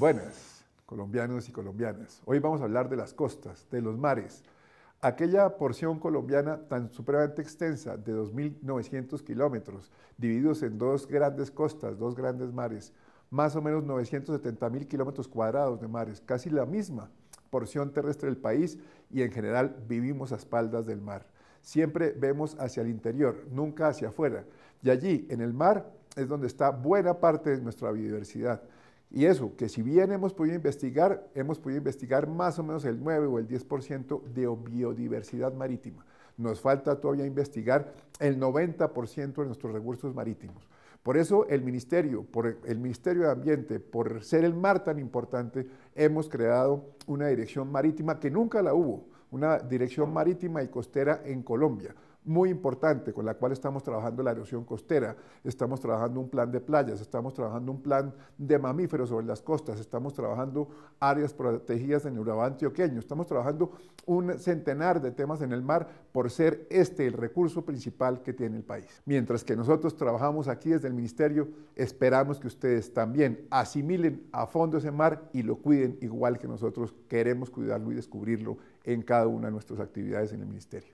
Buenas, colombianos y colombianas. Hoy vamos a hablar de las costas, de los mares. Aquella porción colombiana tan supremamente extensa de 2.900 kilómetros, divididos en dos grandes costas, dos grandes mares, más o menos 970.000 kilómetros cuadrados de mares, casi la misma porción terrestre del país y en general vivimos a espaldas del mar. Siempre vemos hacia el interior, nunca hacia afuera. Y allí, en el mar, es donde está buena parte de nuestra biodiversidad. Y eso, que si bien hemos podido investigar, hemos podido investigar más o menos el 9 o el 10% de biodiversidad marítima. Nos falta todavía investigar el 90% de nuestros recursos marítimos. Por eso el Ministerio, el Ministerio de Ambiente, por ser el mar tan importante, hemos creado una dirección marítima que nunca la hubo, una dirección marítima y costera en Colombia muy importante con la cual estamos trabajando la erosión costera, estamos trabajando un plan de playas, estamos trabajando un plan de mamíferos sobre las costas, estamos trabajando áreas protegidas en Urabá antioqueño, estamos trabajando un centenar de temas en el mar por ser este el recurso principal que tiene el país. Mientras que nosotros trabajamos aquí desde el ministerio, esperamos que ustedes también asimilen a fondo ese mar y lo cuiden igual que nosotros, queremos cuidarlo y descubrirlo en cada una de nuestras actividades en el ministerio.